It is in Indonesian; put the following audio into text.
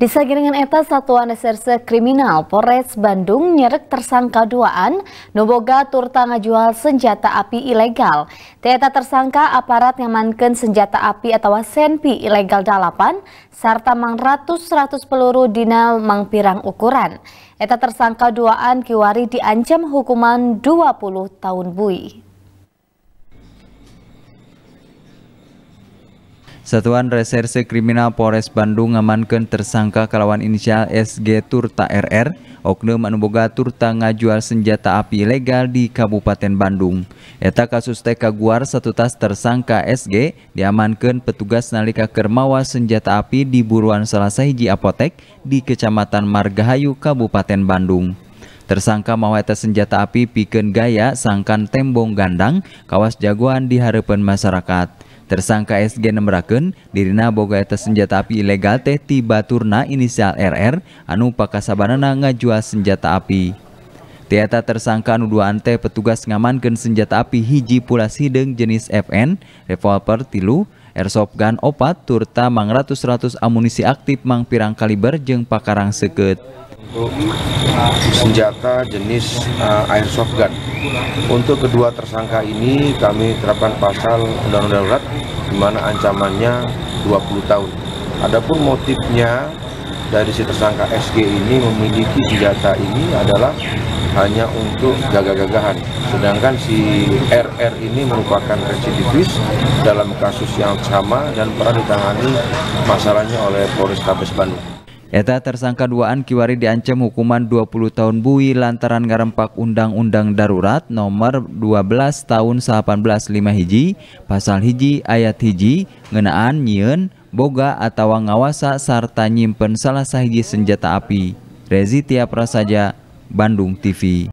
Di dengan eta Satuan Reserse Kriminal Polres Bandung nyerek tersangka duaan Noboga turta ngajual senjata api ilegal. Teta tersangka aparat nyamankan senjata api atau senpi ilegal dalapan serta mang ratus ratus peluru dinal mang pirang ukuran. Eta tersangka duaan kiwari diancam hukuman 20 tahun bui. Satuan Reserse Kriminal Polres Bandung ngamankan tersangka kalawan inisial SG Turta RR, oknum anu boga Turta ngajual senjata api ilegal di Kabupaten Bandung. Eta kasus TK Guar satu tas tersangka SG diamankan petugas nalika kermawa senjata api di buruan salah sahiji apotek di Kecamatan Margahayu, Kabupaten Bandung. Tersangka maweta senjata api piken gaya sangkan tembong gandang kawas jagoan di harapan masyarakat. Tersangka SG nemeraken dirina boga eta senjata api ilegal teh tiba turna inisial RR anu pakasabanana ngajual senjata api. Tiata tersangka anu dua ante petugas ngamankan senjata api hiji pulas sideng jenis FN, revolver tilu, airsoft gun opat, turta mang ratus-ratus amunisi aktif mang pirang kaliber jeng pakarang seket untuk uh, senjata jenis uh, airsoft gun. Untuk kedua tersangka ini kami terapkan pasal undang-undang darurat di mana ancamannya 20 tahun. Adapun motifnya dari si tersangka SG ini memiliki senjata ini adalah hanya untuk gagah-gagahan. Sedangkan si RR ini merupakan residivis dalam kasus yang sama dan pernah ditangani masalahnya oleh Polrestabes Bandung. Eta tersangka duaan Kiwari diancam hukuman 20 tahun bui lantaran ngarempak Undang-Undang Darurat nomor 12 tahun 185 hiji, pasal hiji ayat hiji, ngenaan nyiun boga atau ngawasa serta nyimpen salah sahiji senjata api. Rezi Tiap Rasaja, Bandung TV.